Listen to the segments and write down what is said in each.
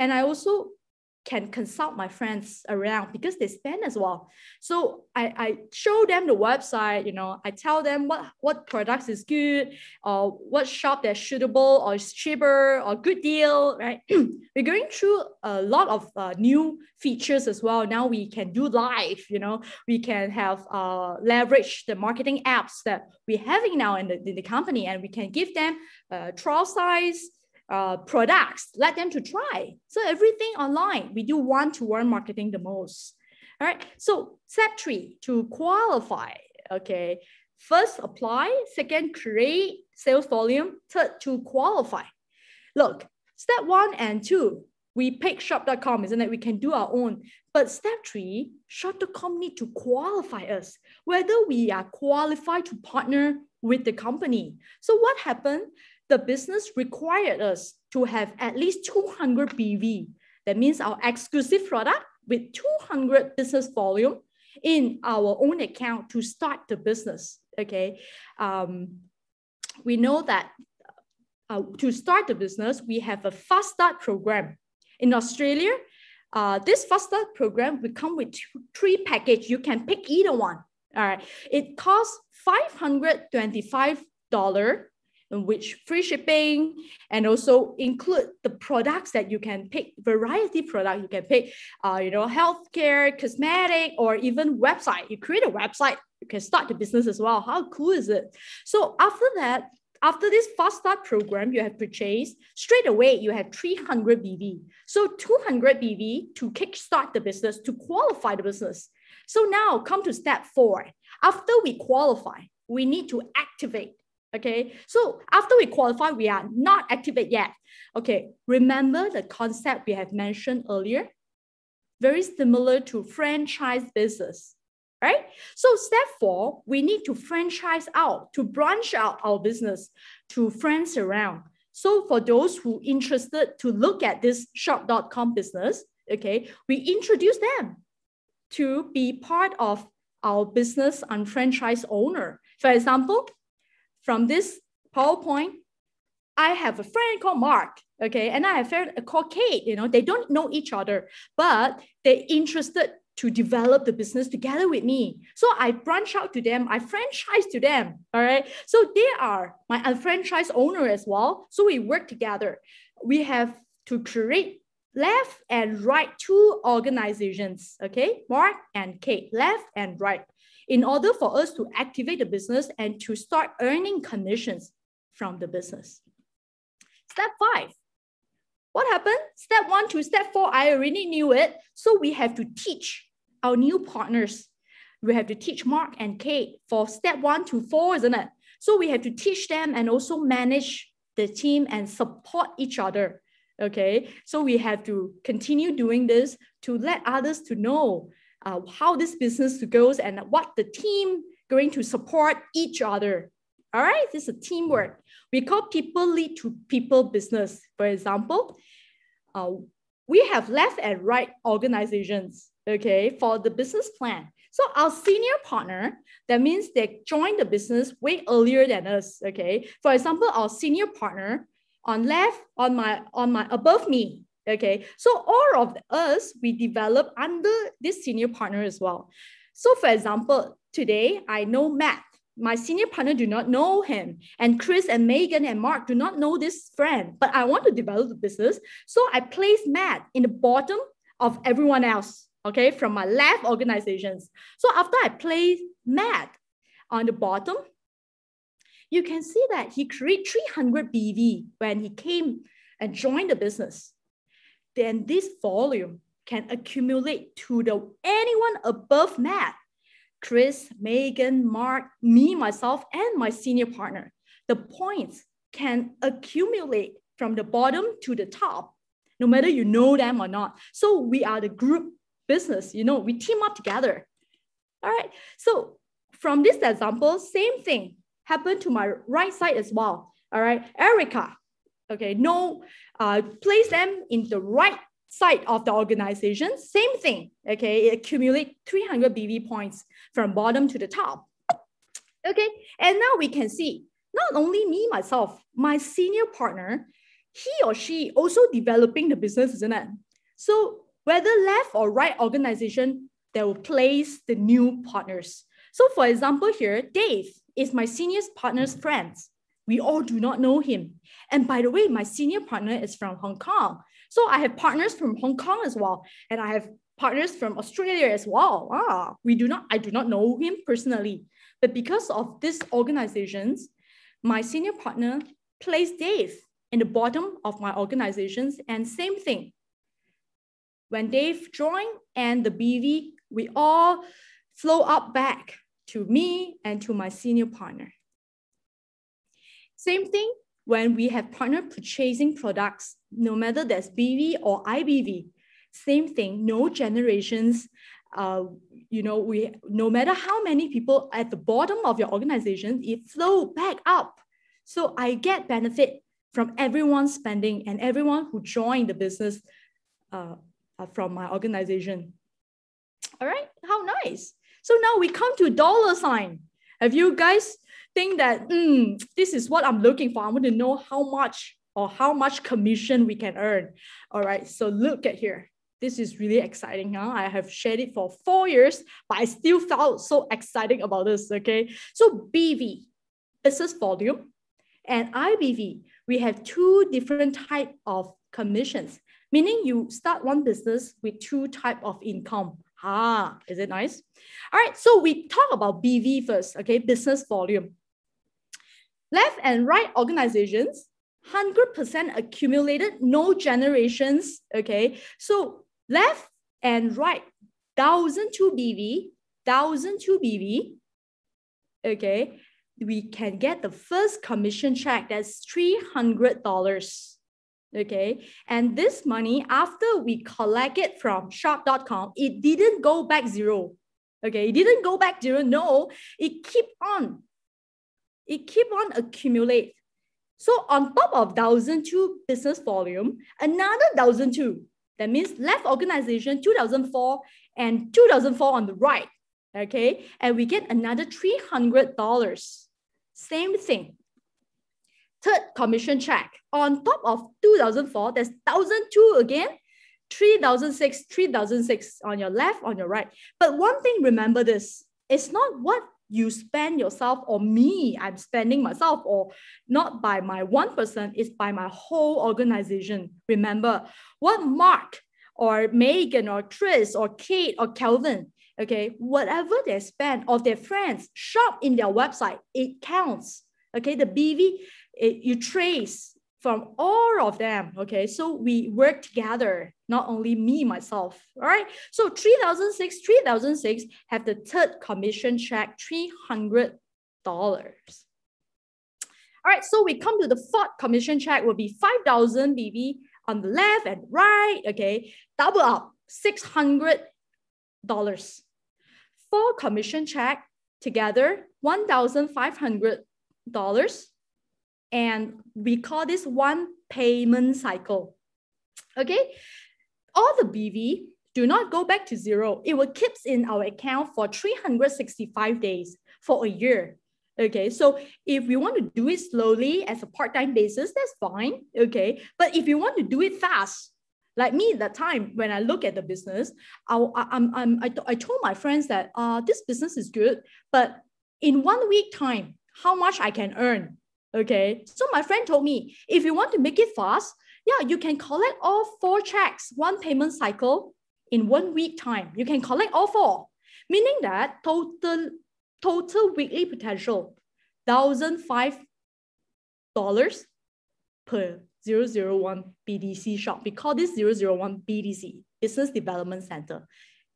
And I also can consult my friends around because they spend as well. So I, I show them the website, you know, I tell them what, what products is good or what shop that's suitable or is cheaper or good deal, right? We're going through a lot of uh, new features as well. Now we can do live, you know, we can have uh, leverage the marketing apps that we're having now in the, in the company and we can give them uh, trial size, uh, products, let them to try. So everything online, we do one-to-one -one marketing the most. All right, so step three, to qualify, okay. First, apply, second, create sales volume, third, to qualify. Look, step one and two, we pick shop.com, isn't it? We can do our own. But step three, shop.com need to qualify us, whether we are qualified to partner with the company. So what happened? the business required us to have at least 200 BV. That means our exclusive product with 200 business volume in our own account to start the business. Okay. Um, we know that uh, to start the business, we have a fast start program. In Australia, uh, this fast start program will come with three package. You can pick either one. All right. It costs $525 which free shipping and also include the products that you can pick, variety product you can pick, uh, you know, healthcare, cosmetic, or even website. You create a website, you can start the business as well. How cool is it? So after that, after this fast start program you have purchased, straight away you have 300 BV. So 200 BV to kickstart the business, to qualify the business. So now come to step four. After we qualify, we need to activate Okay, so after we qualify, we are not activate yet. Okay, remember the concept we have mentioned earlier? Very similar to franchise business, right? So step four, we need to franchise out, to branch out our business to friends around. So for those who interested to look at this shop.com business, okay, we introduce them to be part of our business and franchise owner. For example, from this PowerPoint, I have a friend called Mark, okay, and I have a friend called Kate. You know, they don't know each other, but they're interested to develop the business together with me. So I branch out to them, I franchise to them. All right. So they are my franchise owner as well. So we work together. We have to create left and right two organizations. Okay. Mark and Kate, left and right in order for us to activate the business and to start earning commissions from the business. Step five, what happened? Step one to step four, I already knew it. So we have to teach our new partners. We have to teach Mark and Kate for step one to four, isn't it? So we have to teach them and also manage the team and support each other. Okay, so we have to continue doing this to let others to know uh, how this business goes and what the team going to support each other. All right, this is teamwork. We call people lead to people business. For example, uh, we have left and right organizations, okay, for the business plan. So our senior partner, that means they joined the business way earlier than us, okay? For example, our senior partner on left, on my, on my, above me, Okay, so all of us, we develop under this senior partner as well. So for example, today I know Matt. My senior partner do not know him. And Chris and Megan and Mark do not know this friend, but I want to develop the business. So I place Matt in the bottom of everyone else, okay, from my left organizations. So after I place Matt on the bottom, you can see that he created 300 BV when he came and joined the business then this volume can accumulate to the anyone above Matt, Chris, Megan, Mark, me, myself, and my senior partner. The points can accumulate from the bottom to the top, no matter you know them or not. So we are the group business, you know, we team up together. All right. So from this example, same thing happened to my right side as well. All right. Erica, okay, no, uh, place them in the right side of the organization, same thing, okay, it accumulate 300 BV points from bottom to the top. Okay, and now we can see not only me, myself, my senior partner, he or she also developing the business, isn't it? So whether left or right organization, they will place the new partners. So for example here, Dave is my senior partner's friends. We all do not know him. And by the way, my senior partner is from Hong Kong. So I have partners from Hong Kong as well. And I have partners from Australia as well. Ah, we do not, I do not know him personally. But because of these organizations, my senior partner placed Dave in the bottom of my organizations. And same thing. When Dave joined and the BV, we all flow up back to me and to my senior partner. Same thing when we have partner purchasing products, no matter that's BV or IBV, same thing, no generations. Uh, you know, we no matter how many people at the bottom of your organization, it flow back up. So I get benefit from everyone spending and everyone who joined the business uh, uh from my organization. All right, how nice. So now we come to dollar sign. Have you guys think that mm, this is what I'm looking for. I want to know how much or how much commission we can earn. All right, so look at here. This is really exciting, huh? I have shared it for four years, but I still felt so excited about this, okay? So BV, business volume, and IBV, we have two different type of commissions, meaning you start one business with two type of income. Ah, is it nice? All right, so we talk about BV first, okay, business volume. Left and right organizations, 100% accumulated, no generations, okay? So left and right, 1002 BV, 1002 BV, okay? We can get the first commission check, that's $300, okay? And this money, after we collect it from shop.com, it didn't go back zero, okay? It didn't go back zero, no, it keep on it keep on accumulate. So on top of 1002 business volume, another 1002. That means left organization 2004 and 2004 on the right. Okay. And we get another $300. Same thing. Third commission check on top of 2004, there's 1002 again, 3006, 3006 on your left, on your right. But one thing, remember this it's not what you spend yourself or me, I'm spending myself or not by my one person, it's by my whole organization. Remember what Mark or Megan or Tris or Kate or Calvin, okay, whatever they spend or their friends shop in their website, it counts. Okay, the BV, it, you trace from all of them. Okay, so we work together, not only me, myself. All right, so 3006, 3006 have the third commission check, $300. All right, so we come to the fourth commission check will be 5,000 BB on the left and right, okay, double up, $600. Four commission check together, $1,500 and we call this one payment cycle. Okay, all the BV do not go back to zero. It will keep in our account for 365 days for a year. Okay, so if we want to do it slowly as a part-time basis, that's fine. Okay, but if you want to do it fast, like me that time when I look at the business, I, I'm, I'm, I, I told my friends that uh, this business is good, but in one week time, how much I can earn Okay. So my friend told me if you want to make it fast, yeah, you can collect all four checks, one payment cycle in one week time. You can collect all four, meaning that total total weekly potential thousand five dollars per 001 BDC shop. We call this 001 BDC, Business Development Center.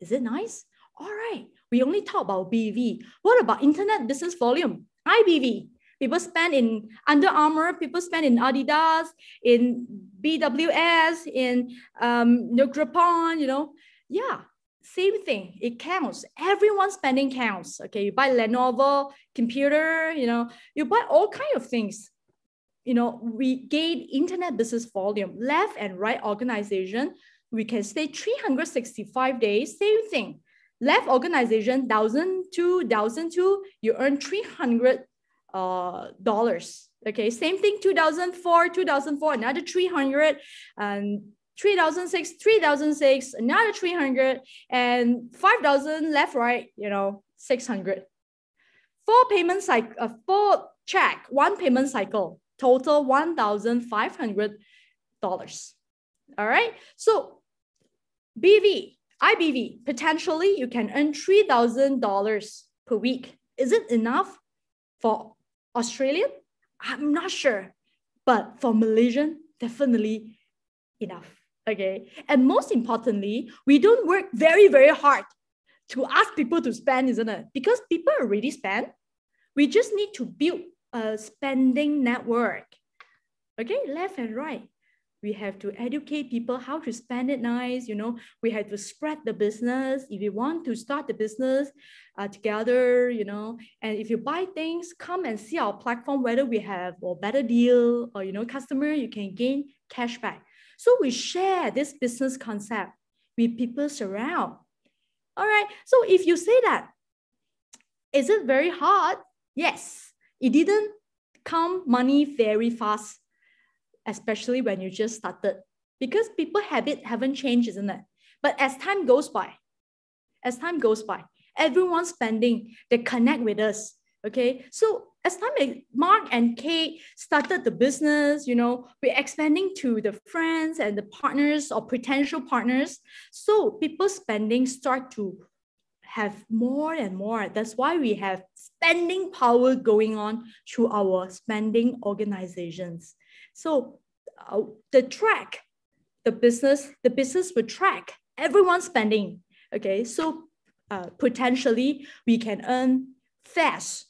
Is it nice? All right. We only talk about BV. What about internet business volume? IBV, People spend in Under Armour, people spend in Adidas, in BWS, in um, Groupon, you know. Yeah, same thing. It counts. Everyone spending counts. Okay, you buy Lenovo computer, you know, you buy all kind of things. You know, we gain internet business volume, left and right organization. We can stay 365 days, same thing left organization thousand two thousand two. you earn 300 uh, dollars. Okay, same thing, 2004, 2004, another 300, and 3006, 3006, another 300, and 5000 left, right, you know, 600. Four payment cycle, uh, four check, one payment cycle, total $1,500. All right, so BV, IBV, potentially you can earn $3,000 per week. Is it enough for Australian, I'm not sure. But for Malaysian, definitely enough. Okay. And most importantly, we don't work very, very hard to ask people to spend, isn't it? Because people already spend. We just need to build a spending network. Okay, left and right we have to educate people how to spend it nice you know we have to spread the business if you want to start the business uh, together you know and if you buy things come and see our platform whether we have a better deal or you know customer you can gain cash back so we share this business concept with people around all right so if you say that is it very hard yes it didn't come money very fast especially when you just started, because people habit haven't changed, isn't it? But as time goes by, as time goes by, everyone's spending, they connect with us. Okay. So as time Mark and Kate started the business, you know, we're expanding to the friends and the partners or potential partners. So people spending start to have more and more. That's why we have spending power going on through our spending organizations. So uh, the track, the business, the business will track everyone's spending. Okay, so uh, potentially we can earn fast.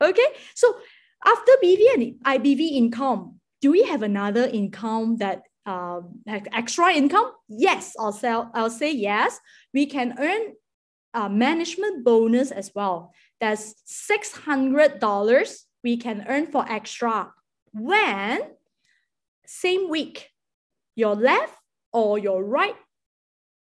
Okay, so after BV and IBV income, do we have another income that um, extra income? Yes, I'll say, I'll say yes. We can earn a management bonus as well. That's $600 we can earn for extra when same week, your left or your right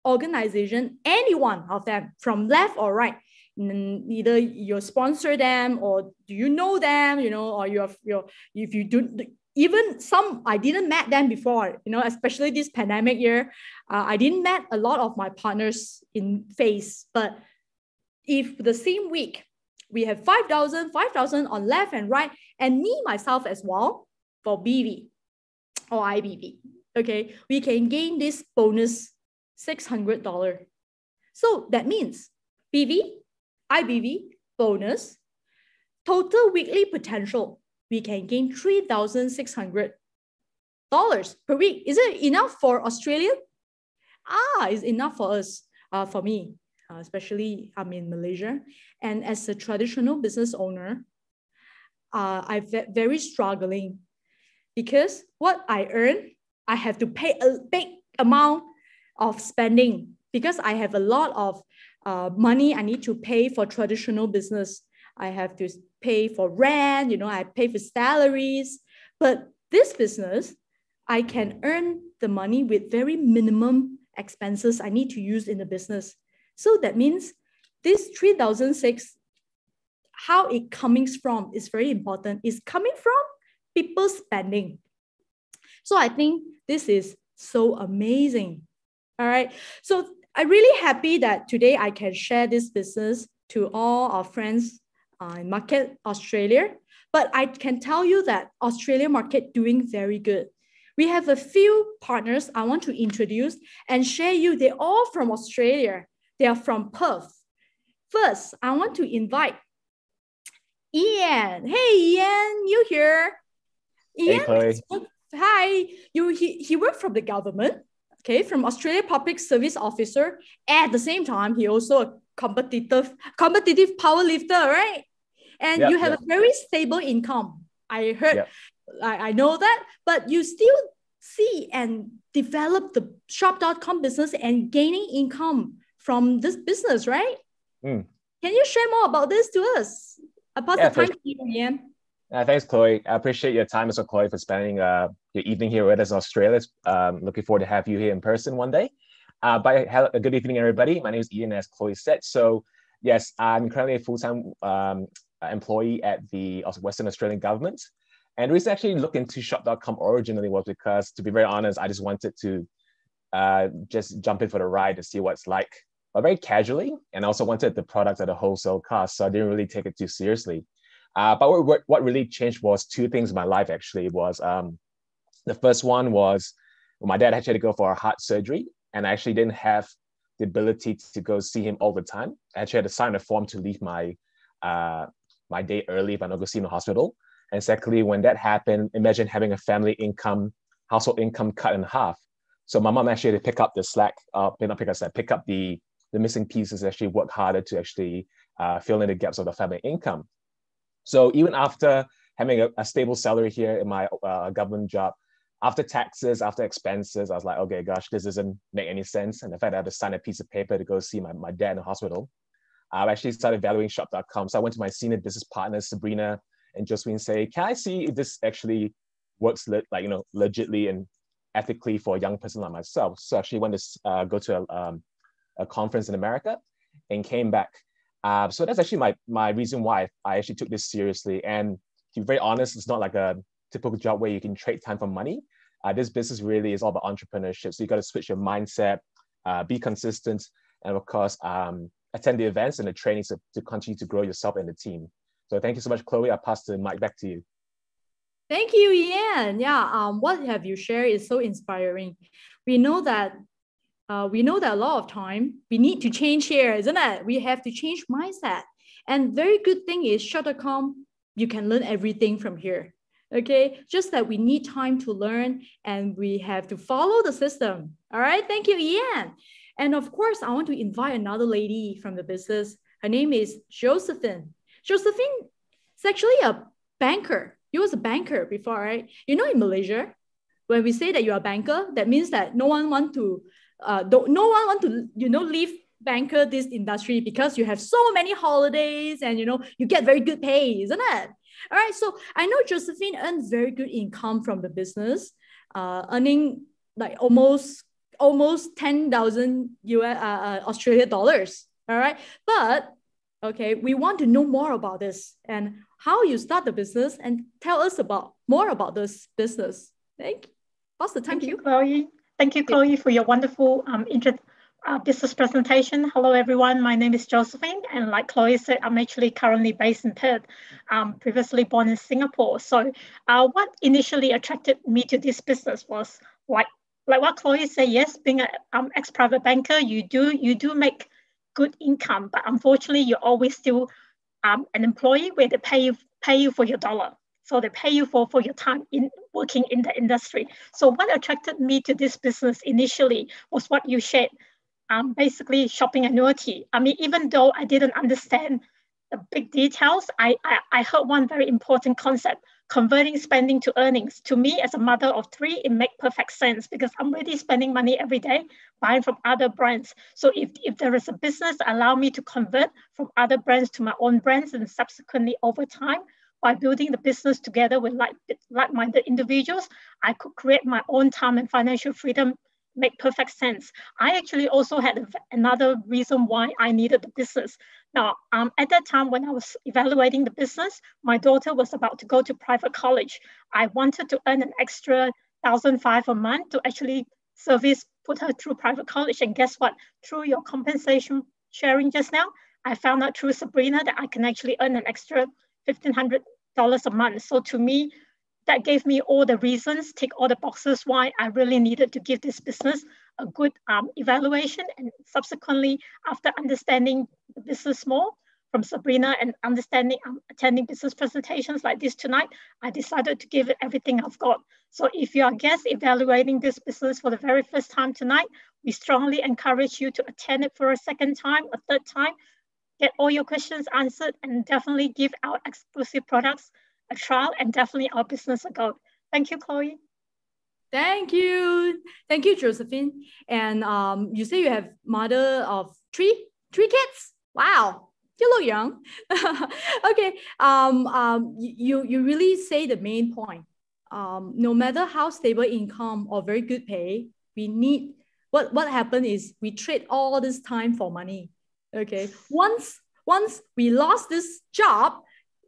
organization, any one of them from left or right, either you sponsor them or do you know them, you know, or you your, if you do, even some I didn't met them before, you know, especially this pandemic year, uh, I didn't met a lot of my partners in face, but if the same week we have 5,000, 5,000 on left and right, and me myself as well for BV, or IBV, Okay, we can gain this bonus $600. So that means BV, IBV, bonus, total weekly potential, we can gain $3,600 per week. Is it enough for Australia? Ah, it's enough for us, uh, for me, uh, especially I'm in Malaysia. And as a traditional business owner, uh, I'm very struggling because what I earn, I have to pay a big amount of spending because I have a lot of uh, money I need to pay for traditional business. I have to pay for rent, you know, I pay for salaries. But this business, I can earn the money with very minimum expenses I need to use in the business. So that means this 3006, how it comes from is very important. It's coming from people spending. So I think this is so amazing. All right. So I'm really happy that today I can share this business to all our friends uh, in market Australia. But I can tell you that Australia market doing very good. We have a few partners I want to introduce and share you. They're all from Australia. They are from Perth. First, I want to invite Ian. Hey, Ian, you here? Ian hey, hi. You he, he worked from the government, okay, from Australia Public Service Officer. At the same time, he also a competitive competitive power lifter, right? And yep, you have yep. a very stable income. I heard yep. I, I know that, but you still see and develop the shop.com business and gaining income from this business, right? Mm. Can you share more about this to us? About yeah, the time sure. Uh, thanks, Chloe. I appreciate your time as well, Chloe, for spending uh, your evening here with us in Australia. Um, looking forward to have you here in person one day. Uh, but a good evening, everybody. My name is Ian, as Chloe said. So, yes, I'm currently a full-time um, employee at the Western Australian government. And the reason I actually looked into shop.com originally was because, to be very honest, I just wanted to uh, just jump in for the ride to see what's like, but very casually. And I also wanted the products at a wholesale cost. So I didn't really take it too seriously. Uh, but what, what really changed was two things in my life actually was um, the first one was my dad actually had to go for a heart surgery and I actually didn't have the ability to go see him all the time. I actually had to sign a form to leave my uh, my day early if I don't go see him in the hospital. And secondly, when that happened, imagine having a family income, household income cut in half. So my mom actually had to pick up the slack, uh, not pick up slack, pick up the the missing pieces, actually work harder to actually uh, fill in the gaps of the family income. So even after having a, a stable salary here in my uh, government job, after taxes, after expenses, I was like, okay, gosh, this doesn't make any sense. And the fact that I had to sign a piece of paper to go see my, my dad in the hospital, I actually started valuing shop.com. So I went to my senior business partners, Sabrina and Josephine, say, can I see if this actually works le- like, you know, legitly and ethically for a young person like myself? So I actually went to uh, go to a, um, a conference in America and came back uh, so that's actually my my reason why I actually took this seriously. And to be very honest, it's not like a typical job where you can trade time for money. Uh, this business really is all about entrepreneurship. So you got to switch your mindset, uh, be consistent, and of course, um, attend the events and the trainings to, to continue to grow yourself and the team. So thank you so much, Chloe. I'll pass the mic back to you. Thank you, Ian. Yeah, um, what have you shared is so inspiring. We know that uh, we know that a lot of time we need to change here, isn't it? We have to change mindset. And very good thing is Shuttercom, you can learn everything from here. Okay, just that we need time to learn and we have to follow the system. All right, thank you, Ian. And of course, I want to invite another lady from the business. Her name is Josephine. Josephine is actually a banker. You was a banker before, right? You know, in Malaysia, when we say that you're a banker, that means that no one want to uh, don't, no one want to you know leave banker this industry because you have so many holidays and you know you get very good pay isn't it all right so i know josephine earned very good income from the business uh, earning like almost almost 10000 us uh, uh, australia dollars all right but okay we want to know more about this and how you start the business and tell us about more about this business thank you pass the time thank you chloe Thank you, Chloe, for your wonderful um, uh, business presentation. Hello, everyone. My name is Josephine, and like Chloe said, I'm actually currently based in Perth, um, previously born in Singapore. So uh, what initially attracted me to this business was like, like what Chloe said, yes, being an um, ex-private banker, you do, you do make good income, but unfortunately, you're always still um, an employee where they pay you, pay you for your dollar. So they pay you for, for your time in working in the industry. So what attracted me to this business initially was what you shared, um, basically shopping annuity. I mean, even though I didn't understand the big details, I, I, I heard one very important concept, converting spending to earnings. To me, as a mother of three, it makes perfect sense because I'm already spending money every day buying from other brands. So if, if there is a business allow me to convert from other brands to my own brands and subsequently over time, by building the business together with like, minded individuals, I could create my own time and financial freedom make perfect sense. I actually also had another reason why I needed the business. Now, um, at that time when I was evaluating the business, my daughter was about to go to private college. I wanted to earn an extra thousand five a month to actually service, put her through private college. And guess what? Through your compensation sharing just now, I found out through Sabrina that I can actually earn an extra fifteen hundred dollars a month. So to me, that gave me all the reasons, tick all the boxes why I really needed to give this business a good um, evaluation. And subsequently, after understanding the business more from Sabrina and understanding, um, attending business presentations like this tonight, I decided to give it everything I've got. So if you are guests evaluating this business for the very first time tonight, we strongly encourage you to attend it for a second time, a third time, get all your questions answered and definitely give our exclusive products a trial and definitely our business a go. Thank you, Chloe. Thank you. Thank you, Josephine. And um, you say you have mother of three, three kids? Wow. You look young. okay. Um, um, you, you really say the main point. Um, no matter how stable income or very good pay, we need what what happened is we trade all this time for money Okay. Once once we lost this job,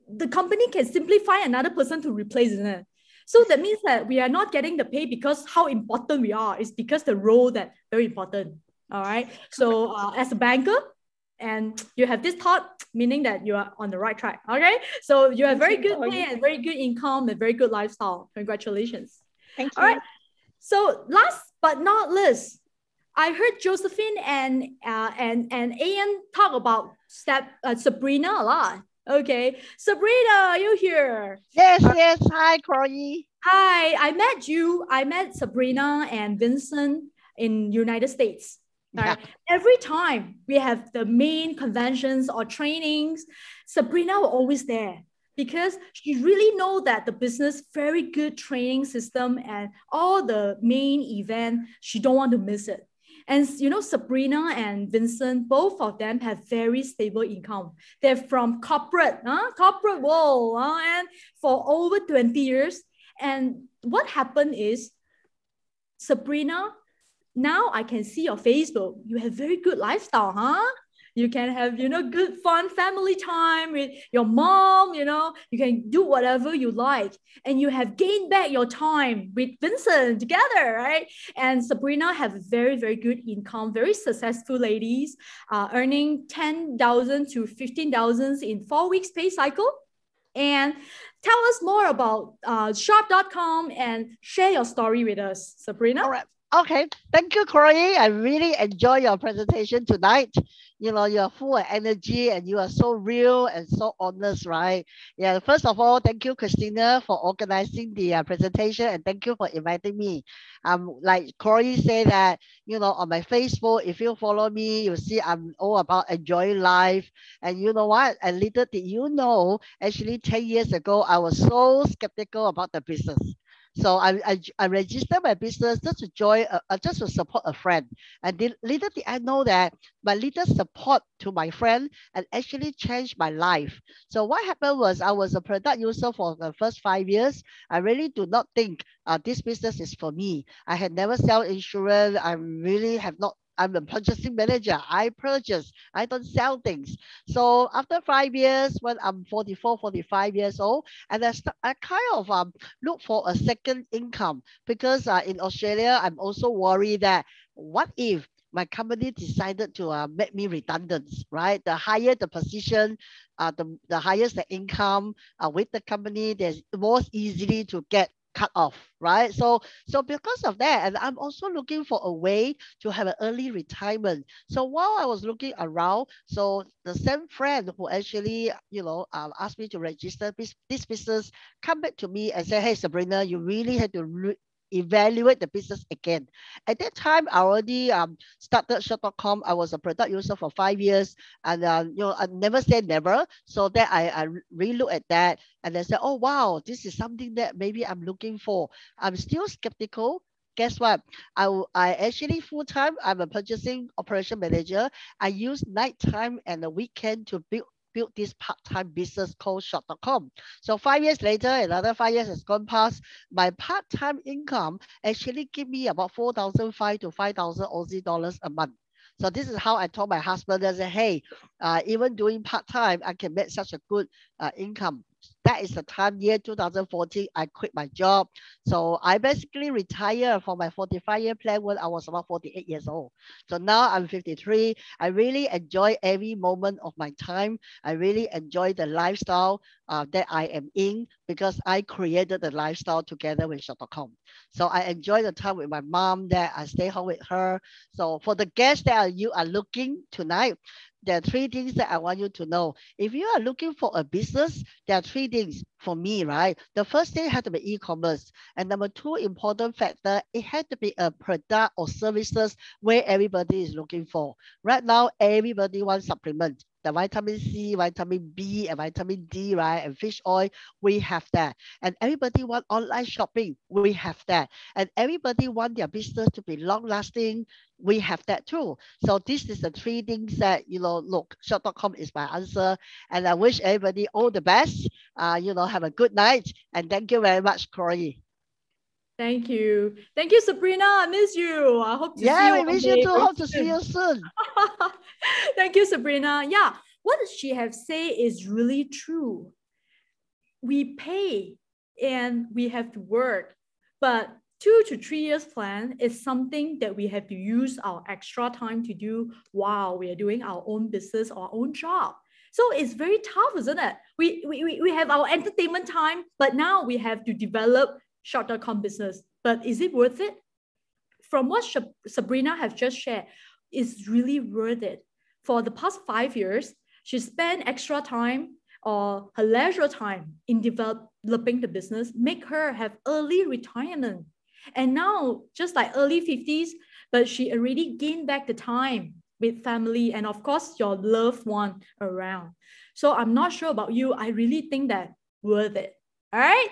the company can simply find another person to replace it. So that means that we are not getting the pay because how important we are. is because the role that very important. All right. So uh, as a banker, and you have this thought, meaning that you are on the right track. Okay. So you have very good pay and very good income and very good lifestyle. Congratulations. Thank you. All right. So last but not least, I heard Josephine and uh, and and Ian talk about step uh, Sabrina a lot. Okay, Sabrina, are you here? Yes, yes. Hi, Corey. Hi, I met you. I met Sabrina and Vincent in United States. Right. Yeah. Every time we have the main conventions or trainings, Sabrina was always there because she really know that the business very good training system and all the main event. She don't want to miss it. And you know, Sabrina and Vincent, both of them have very stable income. They're from corporate, huh? corporate world, huh? and for over 20 years. And what happened is, Sabrina, now I can see your Facebook. You have very good lifestyle, huh? you can have you know good fun family time with your mom you know you can do whatever you like and you have gained back your time with vincent together right and sabrina have very very good income very successful ladies uh, earning 10000 to 15000 in four weeks pay cycle and tell us more about uh, shop.com and share your story with us, Sabrina. All right. Okay, thank you, Corey. I really enjoy your presentation tonight. You know, you're full of energy and you are so real and so honest, right? Yeah, first of all, thank you, Christina, for organizing the uh, presentation and thank you for inviting me. Um, like Corey said that, you know, on my Facebook, if you follow me, you see I'm all about enjoying life. And you know what? And little did you know, actually 10 years ago, I was so skeptical about the business so I, I, I registered my business just to join, uh, uh, just to support a friend. And little did I know that my little support to my friend and actually changed my life. So what happened was I was a product user for the first five years. I really do not think uh, this business is for me. I had never sell insurance. I really have not I'm a purchasing manager. I purchase, I don't sell things. So after five years, when I'm 44, 45 years old, and I, start, I kind of um, look for a second income because uh, in Australia, I'm also worried that what if my company decided to uh, make me redundant, right? The higher the position, uh, the, the highest the income uh, with the company, there's most easily to get cut off, right? So, so because of that, and I'm also looking for a way to have an early retirement. So while I was looking around, so the same friend who actually, you know, uh, asked me to register this, this business, come back to me and say, hey, Sabrina, you really had to evaluate the business again. At that time, I already um, started shop.com. I was a product user for five years, and uh, you know, I never said never. So that I, I relook at that, and I said, oh wow, this is something that maybe I'm looking for. I'm still skeptical, guess what? I, I actually full time, I'm a purchasing operation manager. I use night time and the weekend to build built this part-time business called shot.com. So five years later, another five years has gone past. My part-time income actually give me about four thousand five to 5,000 Aussie dollars a month. So this is how I told my husband, I said, hey, uh, even doing part-time, I can make such a good uh, income that is the time year 2014, I quit my job. So I basically retired from my 45 year plan when I was about 48 years old. So now I'm 53. I really enjoy every moment of my time. I really enjoy the lifestyle uh, that I am in because I created the lifestyle together with Shop.com. So I enjoy the time with my mom there. I stay home with her. So for the guests that are, you are looking tonight, there are three things that I want you to know. If you are looking for a business, there are three things for me, right? The first thing had to be e-commerce. And number two important factor, it had to be a product or services where everybody is looking for. Right now, everybody wants supplement the vitamin C, vitamin B, and vitamin D, right? And fish oil, we have that. And everybody want online shopping, we have that. And everybody want their business to be long lasting, we have that too. So this is the three things that, you know, look, shop.com is my answer. And I wish everybody all the best. Uh, you know, have a good night. And thank you very much, Corey. Thank you. Thank you, Sabrina. I miss you. I hope to yeah, see you. Yeah, we miss you too. Hope to see you soon. Thank you, Sabrina. Yeah, what she have said is really true. We pay and we have to work, but two to three years plan is something that we have to use our extra time to do while we are doing our own business our own job. So it's very tough, isn't it? We, we, we have our entertainment time, but now we have to develop short.com business, but is it worth it? From what Sabrina have just shared, it's really worth it. For the past five years, she spent extra time or her leisure time in developing the business, make her have early retirement. And now, just like early 50s, but she already gained back the time with family and of course your loved one around. So I'm not sure about you. I really think that worth it. All right.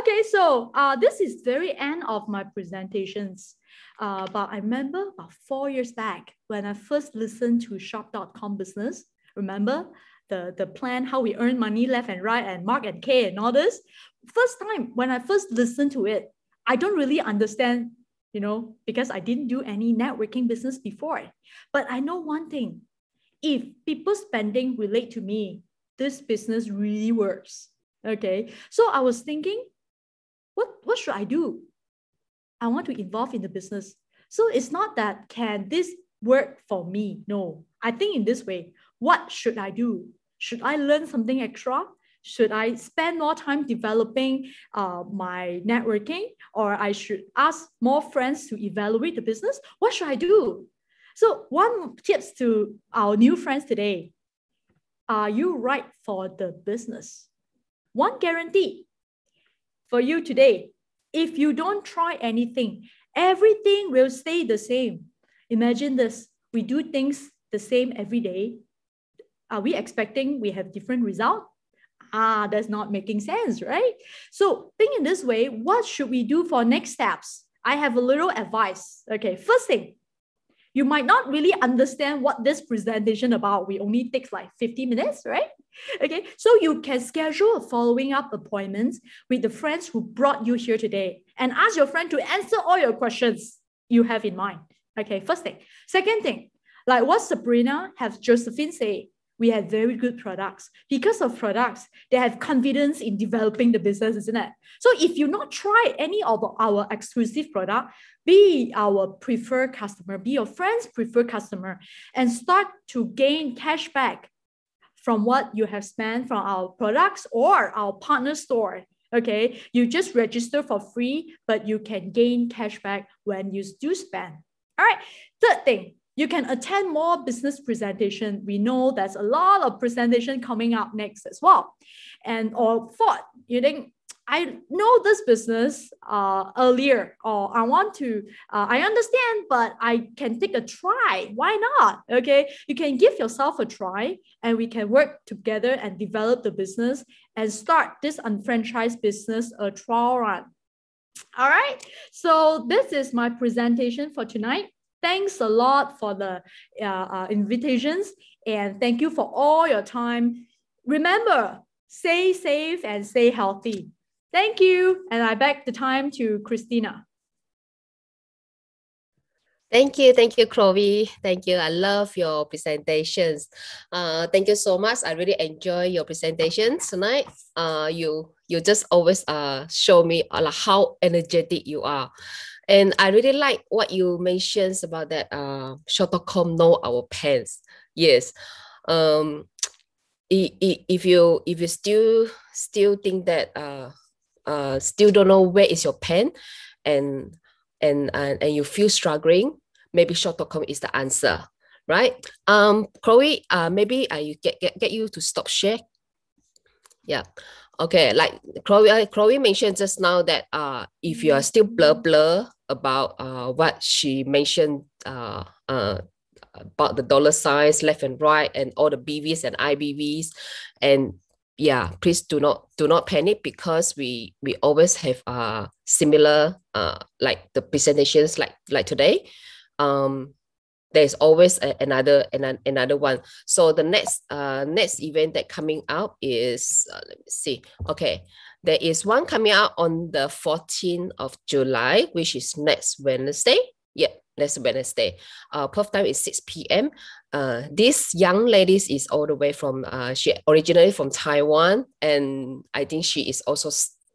Okay, so uh, this is very end of my presentations. Uh, but I remember about four years back when I first listened to shop.com business, remember the, the plan, how we earn money left and right and Mark and Kay and all this. First time when I first listened to it, I don't really understand, you know, because I didn't do any networking business before. But I know one thing, if people spending relate to me, this business really works Okay. So I was thinking, what, what should I do? I want to involve in the business. So it's not that can this work for me? No. I think in this way, what should I do? Should I learn something extra? Should I spend more time developing uh, my networking? Or I should ask more friends to evaluate the business? What should I do? So one tips to our new friends today, are you right for the business? One guarantee for you today if you don't try anything, everything will stay the same. Imagine this we do things the same every day. Are we expecting we have different result? Ah, that's not making sense, right? So think in this way, what should we do for next steps? I have a little advice. Okay, first thing, you might not really understand what this presentation about. We only takes like 50 minutes, right? okay, so you can schedule a following up appointment with the friends who brought you here today and ask your friend to answer all your questions you have in mind. Okay, first thing. Second thing, like what Sabrina has Josephine say, we have very good products. Because of products, they have confidence in developing the business, isn't it? So if you not try any of our exclusive product, be our preferred customer, be your friend's preferred customer, and start to gain cash back from what you have spent from our products or our partner store. Okay, you just register for free, but you can gain cashback when you do spend. All right, third thing, you can attend more business presentation. We know there's a lot of presentation coming up next as well. And or fourth, you think I know this business uh, earlier, or I want to, uh, I understand, but I can take a try. Why not? Okay, you can give yourself a try, and we can work together and develop the business and start this unfranchised business a trial run. All right, so this is my presentation for tonight. Thanks a lot for the uh, uh invitations, and thank you for all your time. Remember, stay safe and stay healthy. Thank you. And I back the time to Christina. Thank you. Thank you, Chloe. Thank you. I love your presentations. Uh, thank you so much. I really enjoy your presentations tonight. Uh, you you just always uh, show me uh, how energetic you are. And I really like what you mentions about that uh, shotocom know our pants. Yes. Um, if you if you still still think that uh, uh, still don't know where is your pen and and uh, and you feel struggling maybe short.com is the answer right um chloe uh maybe uh, you get, get get you to stop share yeah okay like chloe uh, chloe mentioned just now that uh if you are still blur blur about uh what she mentioned uh uh about the dollar signs left and right and all the bvs and ibvs and yeah, please do not do not panic because we we always have uh similar uh like the presentations like like today. Um, there's always a, another an, another one. So the next uh next event that coming out is uh, let me see. Okay, there is one coming out on the 14th of July, which is next Wednesday. Yeah, that's Wednesday. Uh, time is 6 p.m. Uh, this young lady is all the way from, uh, she originally from Taiwan, and I think she is also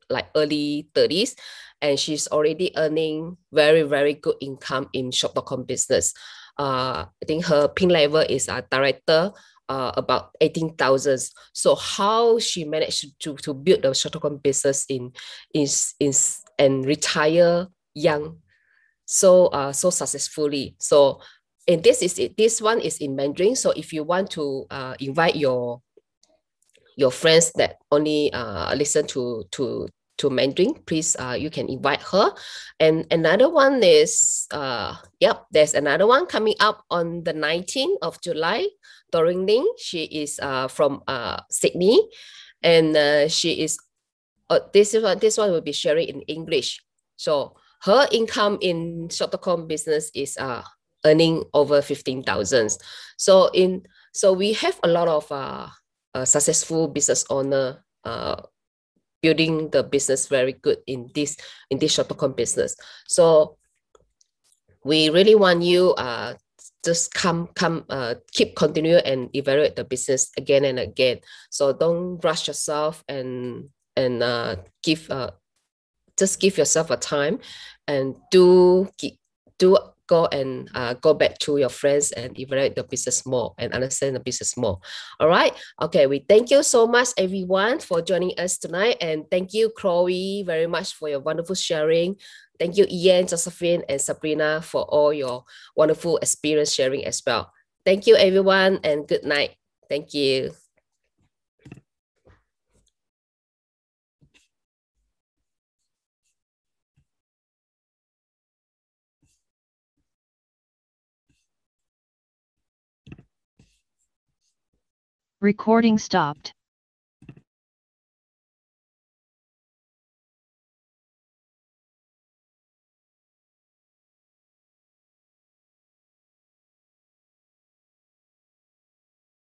like early 30s, and she's already earning very, very good income in shop.com business. Uh, I think her pin level is a director, uh, about 18,000. So how she managed to, to build the Shop.com business in, in, in and retire young so uh, so successfully. So and this is it. This one is in Mandarin. So if you want to uh, invite your your friends that only uh, listen to to to Mandarin, please uh, you can invite her. And another one is uh, yep, there's another one coming up on the 19th of July. Doreen Ling, she is uh, from uh, Sydney, and uh, she is uh, this one. This one will be sharing in English. So her income in short-term business is uh, earning over 15,000. So in so we have a lot of uh, successful business owner uh, building the business very good in this in this short-term business. So we really want you uh, just come come uh, keep continue and evaluate the business again and again so don't rush yourself and and uh, give uh, just give yourself a time and do do go and uh, go back to your friends and evaluate the business more and understand the business more. All right. Okay. We thank you so much, everyone, for joining us tonight. And thank you, Chloe, very much for your wonderful sharing. Thank you, Ian, Josephine, and Sabrina for all your wonderful experience sharing as well. Thank you, everyone, and good night. Thank you. Recording stopped.